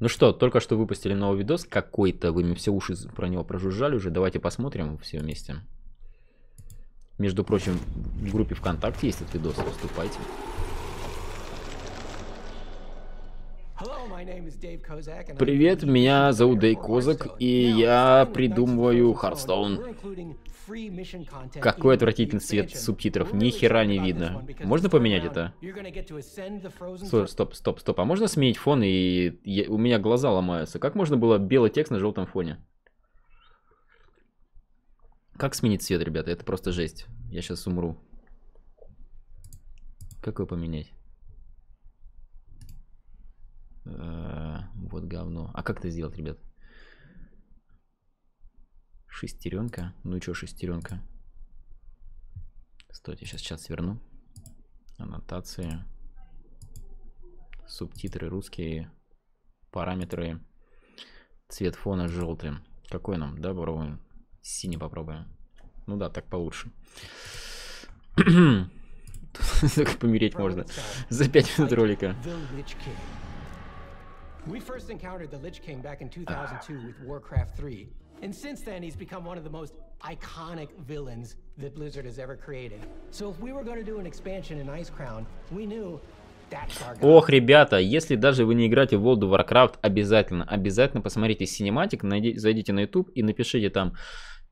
Ну что, только что выпустили новый видос какой-то, вы мне все уши про него прожужжали уже, давайте посмотрим все вместе. Между прочим, в группе ВКонтакте есть этот видос, выступайте. Привет, меня зовут Дэй Козак, и я придумываю Хардстоун. Какой отвратительный цвет субтитров, ни хера не видно. Можно поменять это? Стоп, стоп, стоп, стоп, а можно сменить фон, и я, у меня глаза ломаются. Как можно было белый текст на желтом фоне? Как сменить цвет, ребята? Это просто жесть. Я сейчас умру. Как его поменять? Э, вот говно. А как это сделать, ребят? Шестеренка. Ну и что шестеренка? Стойте, сейчас сейчас сверну. Аннотации. Субтитры русские. Параметры. Цвет фона желтый. Какой нам? Да, попробуем. Синий попробуем. Ну да, так получше. Только помереть можно. За 5 минут ролика. We first encountered the Lich King back in 2002 with Warcraft 3, and since then he's become one of the most iconic villains that Blizzard has ever created. So if we were going to do an expansion in Ice Crown, we knew Ох, ребята, если даже вы не играете в World of Warcraft, обязательно, обязательно посмотрите синематик, найди, зайдите на YouTube и напишите там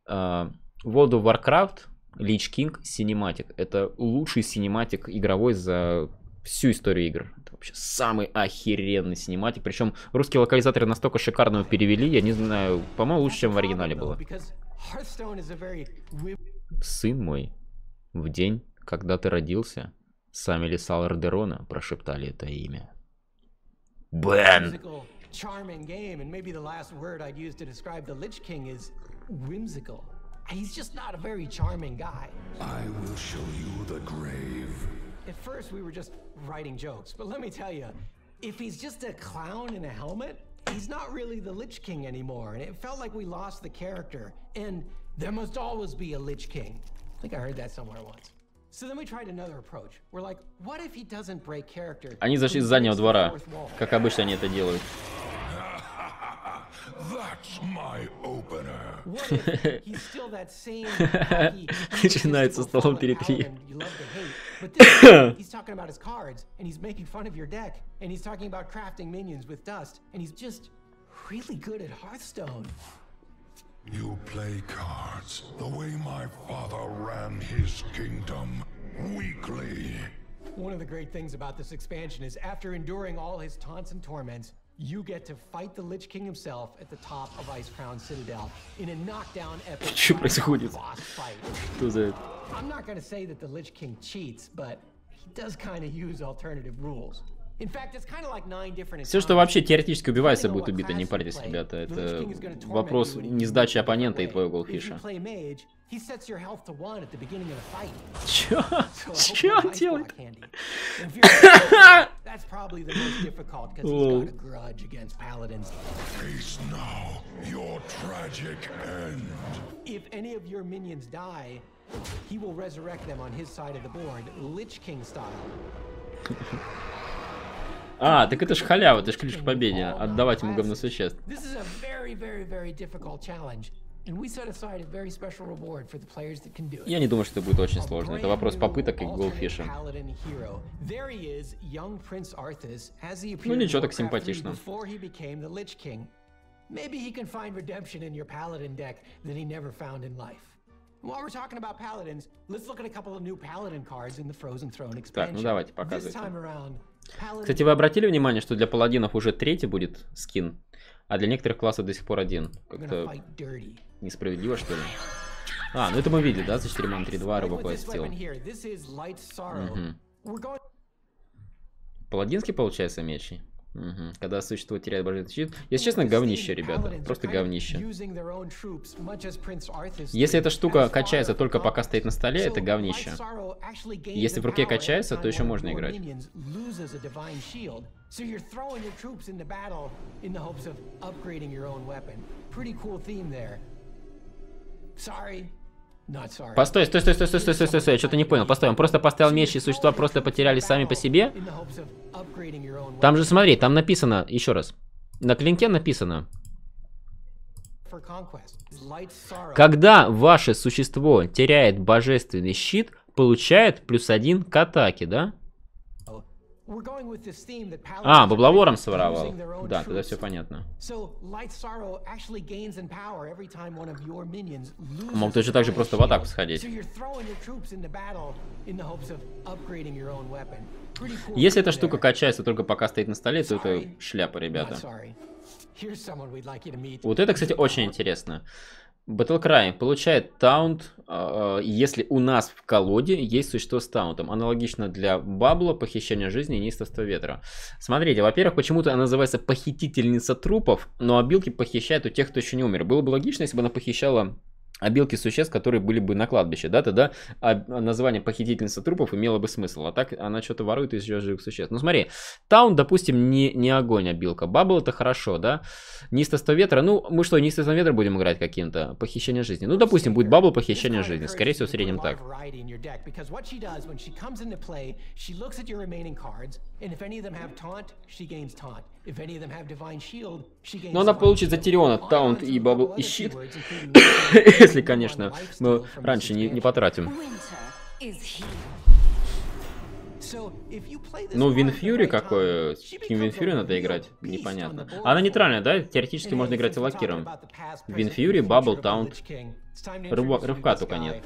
э, World of Warcraft Lich King Cinematic. Это лучший синематик игровой за всю историю игр вообще самый охеренный синематик. Причем русские локализаторы настолько шикарно его перевели, я не знаю, по-моему, лучше, чем в оригинале было. Сын мой, в день, когда ты родился, сами леса Лардерона прошептали это имя. Бен! charming game, and maybe the last word I'd use to describe the Lich King is whimsical. He's just not a very charming guy. I will show you the grave At first, we were just writing jokes, but let me tell you, if he's just a clown in a helmet, he's not really the Lich King anymore, and it felt like we lost the character. And there must always be a Lich King. I think I heard that somewhere once. So then we tried another approach. We're like, what if he doesn't break character? Они зашли с заднего двора, как обычно они это делают. That's my opener. He's still that same Начинается с 3-3. he's talking about his cards, and he's making fun of your deck, and he's talking about crafting minions with dust, and he's just really good at Hearthstone. You play cards the way my father ran his kingdom, weakly. One of the great things about this expansion is after enduring all his taunts and torments, you get to fight the Lich King himself at the top of Ice Crown Citadel in a knockdown epic Что происходит? Что за это? I'm not going to say that the Lich King cheats, but he does kind of use alternative rules. Все, что вообще теоретически убивается, будет убито, не парьтесь, ребята. Это вопрос не сдачи оппонента и твоего голфиша. He sets your health to one at the beginning of the fight. that's probably the most difficult because he's got a grudge against paladins. Face now your tragic end. If any of your minions die, he will resurrect them on his side of the board, Lich King style. А, так это ж халява, это ж ключ к победе. Отдавать ему говно существ. This is a very, very, very difficult challenge. Я не думаю, что это будет очень сложно. Это вопрос попыток и голфиша. Ну ничего, так симпатично. Maybe he can find redemption in your paladin deck that he never found in life. While we're talking about paladins, let's look at a couple of new paladin cards in the Frozen Throne expansion. Так, ну давайте, показывайте. Кстати, вы обратили внимание, что для паладинов уже третий будет скин а для некоторых классов до сих пор один. Как-то несправедливо, что ли? А, ну это мы видели, да, за 4 ман 3-2 рыбаку остил. Угу. Паладинский получается меч? Угу. Когда существо теряет божественный щит. Если честно, говнище, ребята. Просто говнище. Если эта штука качается только пока стоит на столе, это говнище. Если в руке качается, то еще можно играть. So you're throwing your troops into battle in the hopes of upgrading your own weapon. Pretty cool theme there. Sorry. Постой, стой, стой, стой, стой, стой, стой, стой, стой, я что-то не понял. Постой, он просто поставил меч, и существа просто потерялись сами по себе. Там же, смотри, там написано, еще раз. На клинке написано. Когда ваше существо теряет божественный щит, получает плюс один к атаке, да? А, Бабловором своровал. Да, тогда все понятно. Мог точно так же просто в атаку сходить. Если эта штука качается только пока стоит на столе, то это шляпа, ребята. Вот это, кстати, очень интересно. Battlecry получает таунт, а, а, если у нас в колоде есть существо с таунтом. Аналогично для Бабла, похищение жизни и неистовство ветра. Смотрите, во-первых, почему-то она называется похитительница трупов, но обилки похищает у тех, кто еще не умер. Было бы логично, если бы она похищала обилки существ, которые были бы на кладбище, да, тогда а, название похитительница трупов имело бы смысл, а так она что-то ворует из живых существ. Ну смотри, Таун, допустим, не, не огонь а обилка, Бабл это хорошо, да, Нистовство ветра, ну мы что, Нистовство ветра будем играть каким-то, похищение жизни, ну допустим, будет Бабл похищение жизни, скорее всего в среднем так. Но она получит за Тириона таунт и бабл и щит, если, конечно, мы раньше не, не потратим. Ну, Винфьюри какой? Э, с каким Винфьюри надо играть? Непонятно. Она нейтральная, да? Теоретически можно играть и Лакиром. Винфьюри, Бабл, Таунт. Рывка только нет.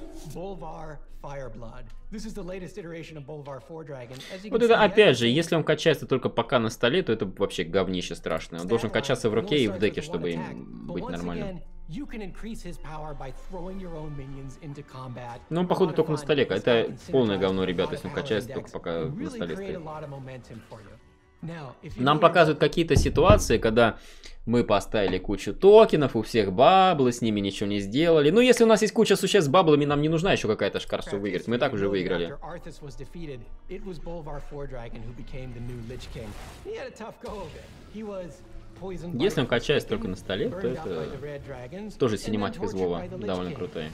Вот это опять же, если он качается только пока на столе, то это вообще говнище страшное. Он должен качаться в руке и в деке, чтобы им быть нормальным. Но ну, он, походу, только на столе. Это полное говно, ребята, если он качается только пока на столе стоит. Нам показывают какие-то ситуации, когда мы поставили кучу токенов, у всех баблы, с ними ничего не сделали. Ну, если у нас есть куча существ с баблами, нам не нужна еще какая-то шкар, выиграть. Мы так уже выиграли. Если он качается только на столе, то это тоже синематика злого довольно крутая.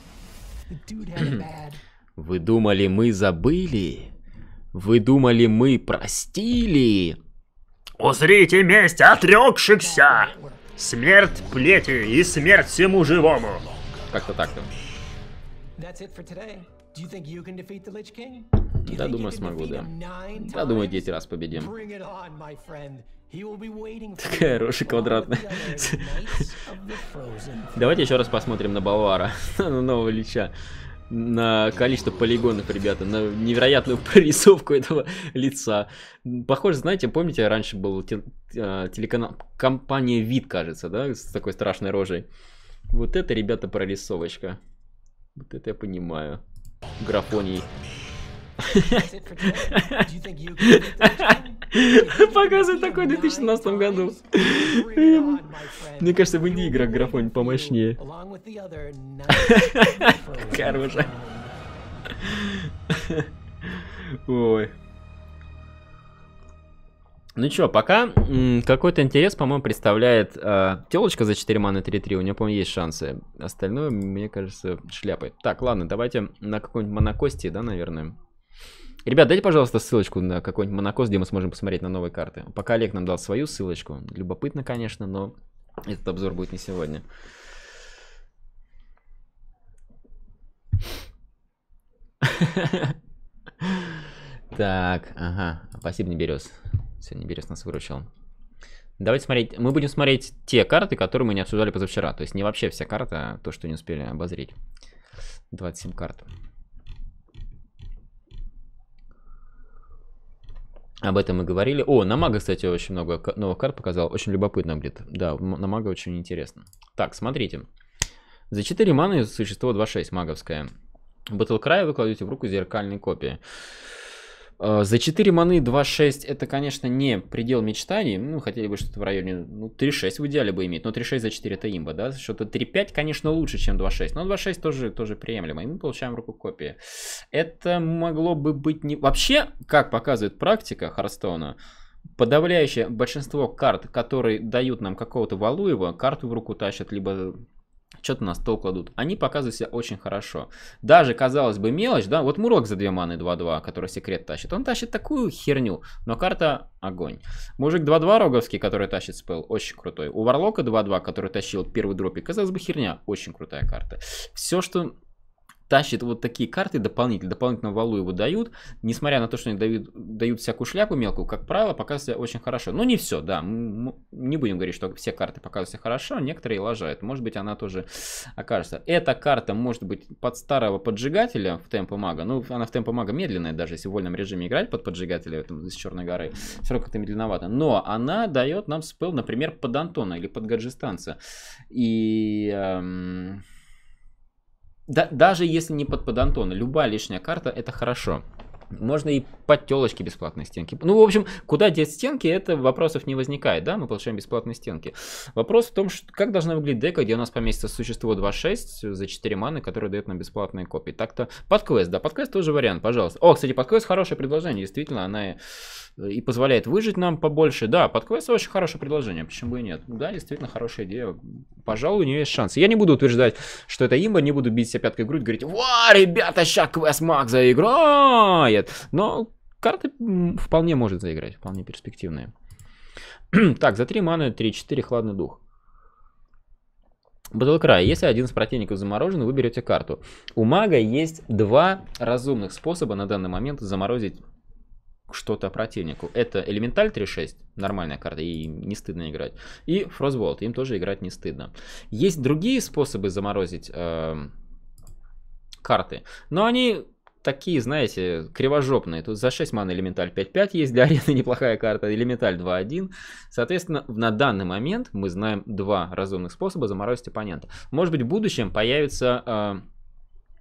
Вы думали, мы забыли? Вы думали, мы простили? Узрите месть отрекшихся! Смерть плети и смерть всему живому! Как-то так то Да, думаю, смогу, да. Да, думаю, 10 раз победим. Такая рожа Давайте еще раз посмотрим на Балвара, на нового Лича на количество полигонов, ребята, на невероятную прорисовку этого лица. Похоже, знаете, помните, раньше был тел э, телеканал, компания Вид, кажется, да, с такой страшной рожей. Вот это, ребята, прорисовочка. Вот это я понимаю. Графоний. Показывает такой в 2017 году. Мне кажется, в инди играх графон помощнее. Короче. Ой. Ну чё, пока какой-то интерес, по-моему, представляет э, телочка за 4 маны 3-3. У нее, по-моему, есть шансы. Остальное, мне кажется, шляпой. Так, ладно, давайте на какой-нибудь монокости, да, наверное. Ребят, дайте, пожалуйста, ссылочку на какой-нибудь Монокос, где мы сможем посмотреть на новые карты. Пока Олег нам дал свою ссылочку. Любопытно, конечно, но этот обзор будет не сегодня. Так, ага. Спасибо, Неберез, Сегодня Неберез нас выручил. Давайте смотреть. Мы будем смотреть те карты, которые мы не обсуждали позавчера. То есть не вообще вся карта, то, что не успели обозреть. 27 карт. Об этом мы говорили. О, намага, кстати, очень много новых карт показал. Очень любопытно будет. Да, намага очень интересно. Так, смотрите. За 4 маны существо 2.6 маговское. В вы кладете в руку зеркальные копии. Э, за 4 маны 2-6 это, конечно, не предел мечтаний. Ну, хотели бы что-то в районе ну, 3-6 в идеале бы иметь. Но 3-6 за 4 это имба, да? Что-то 3-5, конечно, лучше, чем 2-6. Но 2-6 тоже, тоже приемлемо. И мы получаем руку копии. Это могло бы быть не... Вообще, как показывает практика Харстона подавляющее большинство карт, которые дают нам какого-то Валуева, карту в руку тащат либо что-то на стол кладут. Они показывают себя очень хорошо. Даже, казалось бы, мелочь, да, вот Мурок за 2 маны 2-2, который секрет тащит, он тащит такую херню, но карта огонь. Мужик 2-2 роговский, который тащит спел, очень крутой. У Варлока 2-2, который тащил первый дропик, казалось бы, херня, очень крутая карта. Все, что тащит вот такие карты дополнительно, дополнительно валу его дают, несмотря на то, что они дают, дают всякую шляпу мелкую, как правило, показывается очень хорошо. Но ну, не все, да, не будем говорить, что все карты показываются хорошо, некоторые лажают, может быть, она тоже окажется. Эта карта может быть под старого поджигателя в темпо мага, ну, она в темпо мага медленная, даже если в вольном режиме играть под поджигателя там, из Черной горы, все равно как-то медленновато, но она дает нам спел, например, под Антона или под Гаджистанца. И... Эм да, даже если не под подантона, любая лишняя карта это хорошо. Можно и под телочки бесплатные стенки. Ну, в общем, куда деть стенки, это вопросов не возникает, да, мы получаем бесплатные стенки. Вопрос в том, что, как должна выглядеть дека, где у нас поместится существо 2.6 за 4 маны, которые дают нам бесплатные копии. Так-то под квест, да, под квест тоже вариант, пожалуйста. О, кстати, под квест хорошее предложение, действительно, она и позволяет выжить нам побольше. Да, под квест очень хорошее предложение, почему бы и нет. Да, действительно хорошая идея. Пожалуй, у нее есть шанс. Я не буду утверждать, что это имба, не буду бить себя пяткой в грудь, говорить, «Ва, ребята, сейчас квест маг заиграет!» Но карты вполне может заиграть, вполне перспективные. так, за 3 маны 3-4 хладный дух. Батлкрай. Если один из противников заморожен, вы берете карту. У мага есть два разумных способа на данный момент заморозить что-то противнику. Это Элементаль 3.6, нормальная карта, и не стыдно играть. И Фрозболт, им тоже играть не стыдно. Есть другие способы заморозить э, карты, но они такие, знаете, кривожопные. Тут за 6 маны элементаль 5-5 есть, для арены неплохая карта, элементаль 2-1. Соответственно, на данный момент мы знаем два разумных способа заморозить оппонента. Может быть, в будущем появится... Э,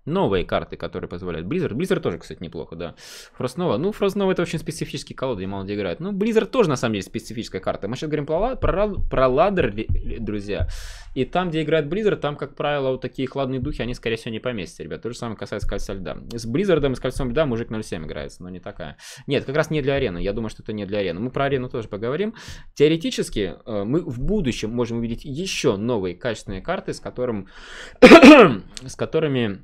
новые карты, которые позволяют. Blizzard, Blizzard тоже, кстати, неплохо, да. Фроснова, ну, Фроснова это очень специфический колоды, и мало где играет. Ну, Blizzard тоже, на самом деле, специфическая карта. Мы сейчас говорим про, про, про ладер, друзья. И там, где играет Blizzard, там, как правило, вот такие хладные духи, они, скорее всего, не поместятся, ребят. То же самое касается Кольца Льда. С Blizzard и с Кольцом Льда мужик 07 играется, но не такая. Нет, как раз не для арены. Я думаю, что это не для арены. Мы про арену тоже поговорим. Теоретически, э, мы в будущем можем увидеть еще новые качественные карты, с которым с которыми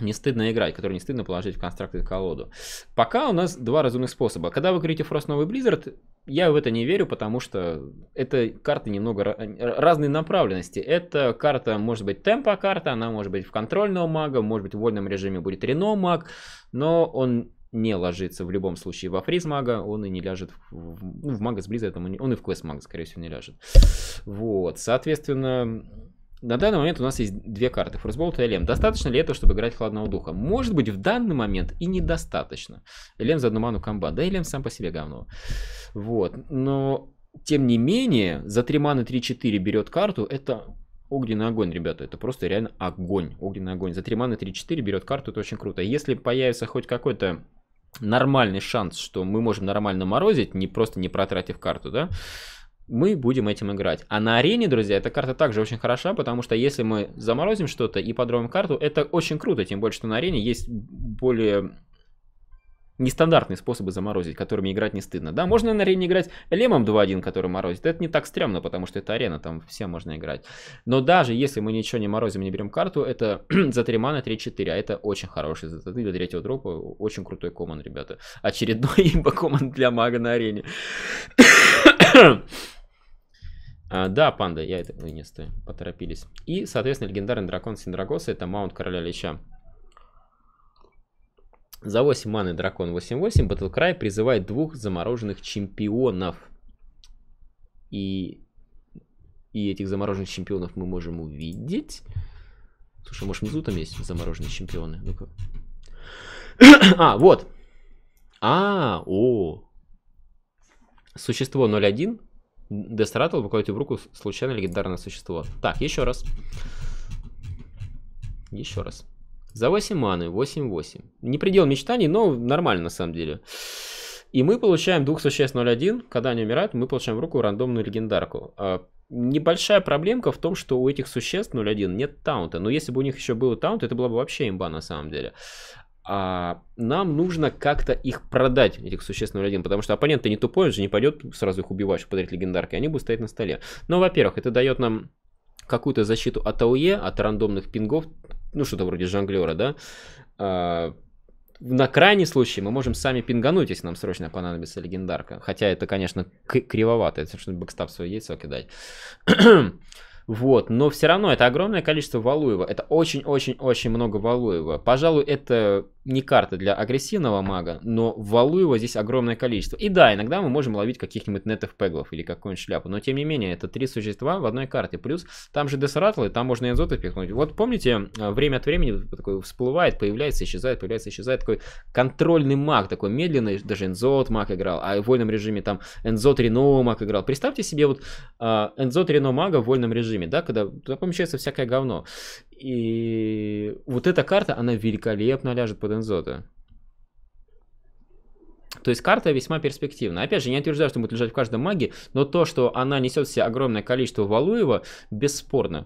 не стыдно играть, который не стыдно положить в констракт колоду. Пока у нас два разумных способа. Когда вы говорите Frost новый Blizzard, я в это не верю, потому что это карты немного разной направленности. Это карта может быть темпа карта, она может быть в контрольного мага, может быть в вольном режиме будет Рено маг, но он не ложится в любом случае во фриз мага, он и не ляжет в, в, ну, в мага с Blizzard, он и в квест мага, скорее всего, не ляжет. Вот, соответственно, на данный момент у нас есть две карты, Фростболт и Элем. Достаточно ли этого, чтобы играть холодного Духа? Может быть, в данный момент и недостаточно. Элем за одну ману комба. Да, Элем сам по себе говно. Вот, но... Тем не менее, за три маны 3-4 берет карту, это огненный огонь, ребята. Это просто реально огонь. Огненный огонь. За три маны 3-4 берет карту, это очень круто. Если появится хоть какой-то нормальный шанс, что мы можем нормально морозить, не просто не протратив карту, да, мы будем этим играть. А на арене, друзья, эта карта также очень хороша, потому что если мы заморозим что-то и подробим карту, это очень круто, тем более, что на арене есть более нестандартные способы заморозить, которыми играть не стыдно. Да, можно на арене играть лемом 2-1, который морозит. Это не так стрёмно, потому что это арена, там все можно играть. Но даже если мы ничего не морозим, не берем карту, это за 3 мана 3-4, а это очень хороший за для третьего дропа, очень крутой коман, ребята. Очередной имба коман для мага на арене. А, да, панда, я это... Ой, нет, стой, поторопились. И, соответственно, легендарный дракон Синдрагоса, это маунт короля леща. За 8 маны дракон 8-8 Battlecry призывает двух замороженных чемпионов. И, и этих замороженных чемпионов мы можем увидеть. Слушай, а может внизу там есть замороженные чемпионы? Ну-ка. а, вот. А, о. Существо 01 Дестратл выкладываете в руку случайно легендарное существо. Так, еще раз. Еще раз. За 8 маны, 8-8. Не предел мечтаний, но нормально на самом деле. И мы получаем двух существ 0-1. Когда они умирают, мы получаем в руку рандомную легендарку. А, небольшая проблемка в том, что у этих существ 0-1 нет таунта. Но если бы у них еще был таунт, это было бы вообще имба на самом деле а нам нужно как-то их продать, этих существенных 0.1, потому что оппонент-то не тупой, он же не пойдет сразу их убивать, чтобы подарить легендарки, они будут стоять на столе. Но, во-первых, это дает нам какую-то защиту от ауе, от рандомных пингов, ну что-то вроде жонглера, да, а, на крайний случай мы можем сами пингануть, если нам срочно понадобится легендарка. Хотя это, конечно, кривовато, это что нибудь бэкстап свой яйцо кидать. Вот, но все равно это огромное количество Валуева. Это очень-очень-очень много Валуева. Пожалуй, это не карта для агрессивного мага, но Валуева здесь огромное количество. И да, иногда мы можем ловить каких-нибудь нетов пеглов или какую-нибудь шляпу, но тем не менее, это три существа в одной карте. Плюс там же Десратлы, там можно и Энзота пихнуть. Вот помните, э, время от времени такой всплывает, появляется, исчезает, появляется, исчезает. Такой контрольный маг, такой медленный, даже Энзот маг играл, а в вольном режиме там Энзот Рено маг играл. Представьте себе вот э, Энзот Рено мага в вольном режиме картами, да, когда туда помещается всякое говно. И вот эта карта, она великолепно ляжет под Энзота. То есть карта весьма перспективна. Опять же, не утверждаю, что будет лежать в каждом маге, но то, что она несет в себе огромное количество валуева, бесспорно.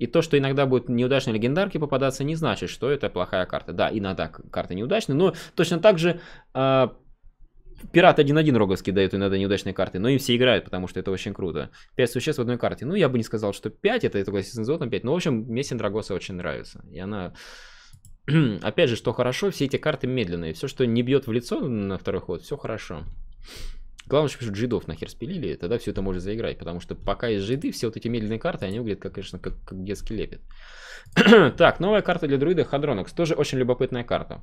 И то, что иногда будет неудачной легендарки попадаться, не значит, что это плохая карта. Да, иногда карта неудачная, но точно так же... Э, Пират 1-1 роговский дает иногда неудачные карты, но им все играют, потому что это очень круто. 5 существ в одной карте. Ну, я бы не сказал, что 5, это только сезон 5. Но, в общем, мне Синдрагоса очень нравится. И она... Опять же, что хорошо, все эти карты медленные. Все, что не бьет в лицо на второй ход, все хорошо. Главное, что пишут джидов нахер спилили, тогда все это может заиграть. Потому что пока есть жиды, все вот эти медленные карты, они выглядят, как, конечно, как, как детский лепет. так, новая карта для друида Hadronox. Тоже очень любопытная карта.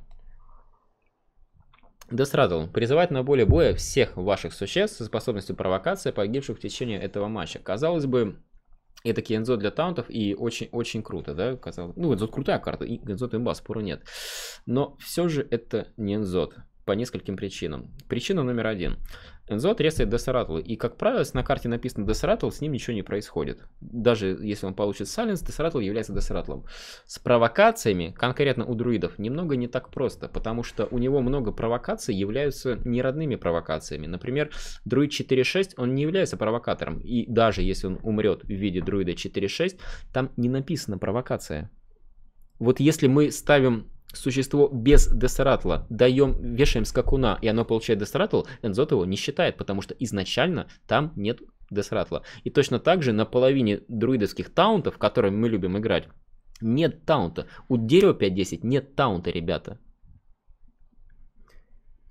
Десрадл. Призывать на поле боя всех ваших существ со способностью провокации, погибших в течение этого матча. Казалось бы, это Кензо для таунтов и очень-очень круто, да, казалось. Ну, Гензот крутая карта, и Гензот имба, спору нет. Но все же это не Энзот по нескольким причинам. Причина номер один. Энзо отрезает Десератл, и, как правило, если на карте написано до Десератл, с ним ничего не происходит. Даже если он получит до Десератл является до Десератлом. С провокациями, конкретно у друидов, немного не так просто, потому что у него много провокаций являются неродными провокациями. Например, друид 4.6, он не является провокатором, и даже если он умрет в виде друида 4.6, там не написано провокация. Вот если мы ставим существо без десератла, даем, вешаем скакуна, и оно получает десератл, Энзот его не считает, потому что изначально там нет десератла. И точно так же на половине друидовских таунтов, которыми мы любим играть, нет таунта. У дерева 5-10 нет таунта, ребята.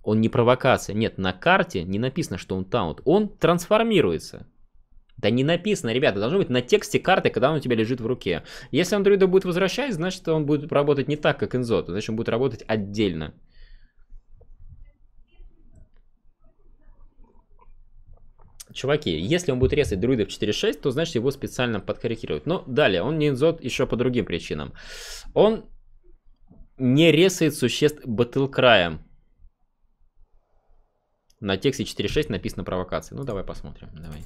Он не провокация. Нет, на карте не написано, что он таунт. Он трансформируется. Да не написано, ребята, должно быть на тексте карты, когда он у тебя лежит в руке. Если он друида будет возвращать, значит он будет работать не так, как инзот, значит он будет работать отдельно. Чуваки, если он будет резать друидов 4.6, то значит его специально подкорректируют. Но далее, он не инзот еще по другим причинам. Он не резает существ батлкраем. На тексте 4.6 написано провокация. Ну давай посмотрим, давай.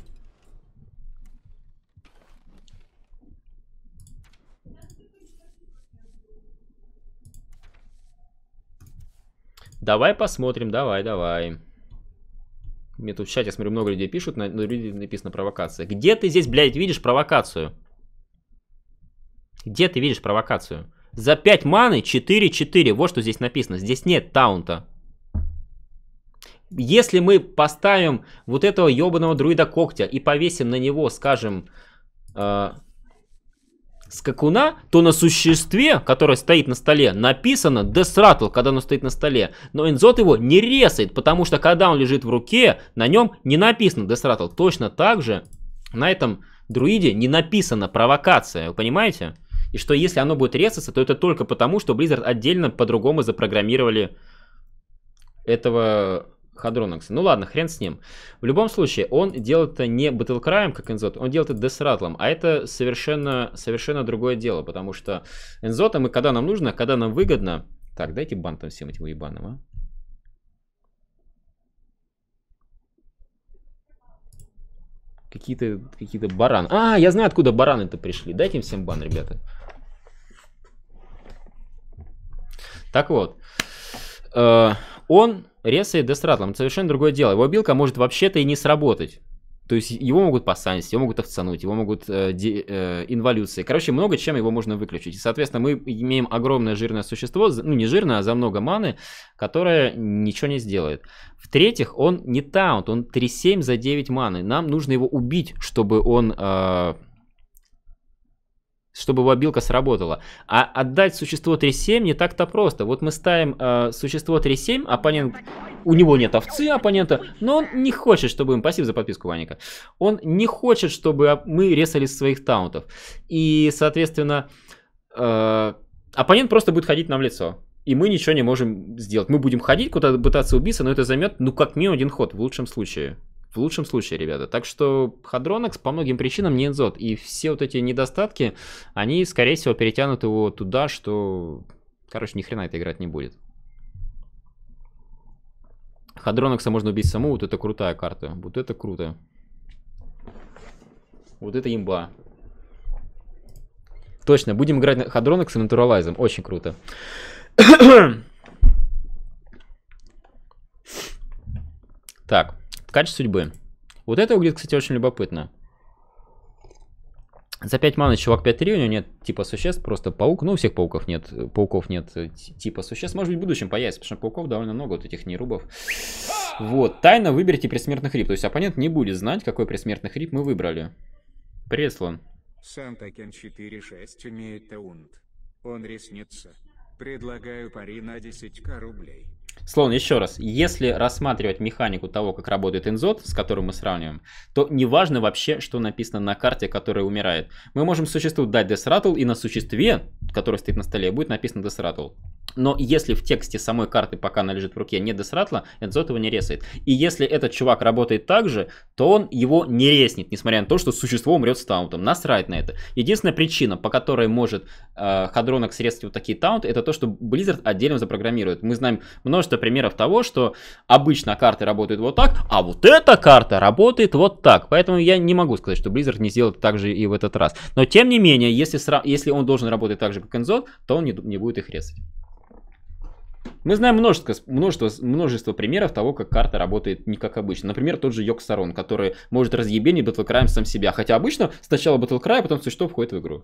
Давай посмотрим, давай, давай. Мне тут в чате, смотрю, много людей пишут, на, на написано провокация. Где ты здесь, блядь, видишь провокацию? Где ты видишь провокацию? За 5 маны 4-4, вот что здесь написано. Здесь нет таунта. Если мы поставим вот этого ебаного друида когтя и повесим на него, скажем, э, скакуна, то на существе, которое стоит на столе, написано «десратл», когда оно стоит на столе. Но Энзот его не резает, потому что когда он лежит в руке, на нем не написано «десратл». Точно так же на этом друиде не написана провокация, вы понимаете? И что если оно будет резаться, то это только потому, что Blizzard отдельно по-другому запрограммировали этого Хадронакса. Ну ладно, хрен с ним. В любом случае, он делает это не батлкраем, как Энзот, он делает это десратлом, а это совершенно, совершенно другое дело, потому что Энзота мы когда нам нужно, когда нам выгодно... Так, дайте бан там всем этим уебанным, а? Какие-то какие, -то, баран. А, я знаю, откуда бараны-то пришли. Дайте им всем бан, ребята. Так вот. Э, он Реса и Дестратлом, совершенно другое дело. Его билка может вообще-то и не сработать. То есть его могут посанить, его могут овцануть, его могут э, э, инволюции. Короче, много чем его можно выключить. И, соответственно, мы имеем огромное жирное существо, ну не жирное, а за много маны, которое ничего не сделает. В-третьих, он не таунт, он 3-7 за 9 маны. Нам нужно его убить, чтобы он... Э, чтобы вобилка сработала. А отдать существо 3.7 не так-то просто. Вот мы ставим э, существо 3.7, оппонент... У него нет овцы оппонента, но он не хочет, чтобы им... Спасибо за подписку, Ваника. Он не хочет, чтобы мы резали своих таунтов. И, соответственно, э, оппонент просто будет ходить нам в лицо. И мы ничего не можем сделать. Мы будем ходить куда-то, пытаться убиться, но это займет, ну, как минимум один ход, в лучшем случае. В лучшем случае, ребята. Так что Hadronex по многим причинам не инзот. И все вот эти недостатки, они, скорее всего, перетянут его туда, что... Короче, ни хрена это играть не будет. Хадронокса можно убить саму, вот это крутая карта. Вот это круто. Вот это имба. Точно, будем играть на Хадронекс и Натуралайзом. Очень круто. так. Ткач судьбы. Вот это выглядит, кстати, очень любопытно. За 5 маны чувак 5-3, у него нет типа существ, просто паук. Ну, у всех пауков нет, пауков нет э, типа существ. Может быть, в будущем появится, потому что пауков довольно много, вот этих нерубов. Вот, тайно выберите предсмертный хрип. То есть оппонент не будет знать, какой предсмертный хрип мы выбрали. Преслан. Сантакен 4-6 умеет таунт. Он ресница. Предлагаю пари на 10к рублей. Словно, еще раз, если рассматривать механику того, как работает инзот, с которым мы сравниваем, то неважно вообще, что написано на карте, которая умирает. Мы можем существу дать десратул, и на существе, которое стоит на столе, будет написано десратул. Но если в тексте самой карты, пока она лежит в руке, нет десратла, Эдзот его не резает. И если этот чувак работает так же, то он его не реснет, несмотря на то, что существо умрет с таунтом. Насрать на это. Единственная причина, по которой может э, Hadronок срезать вот такие таунты, это то, что Blizzard отдельно запрограммирует. Мы знаем множество множество примеров того, что обычно карты работают вот так, а вот эта карта работает вот так. Поэтому я не могу сказать, что Blizzard не сделает так же и в этот раз. Но тем не менее, если, сра... если он должен работать так же, как Enzo, то он не, не будет их резать. Мы знаем множество, множество, множество примеров того, как карта работает не как обычно. Например, тот же Йок Сарон, который может разъебенить батлкраем сам себя. Хотя обычно сначала батлкрай, а потом все что входит в игру.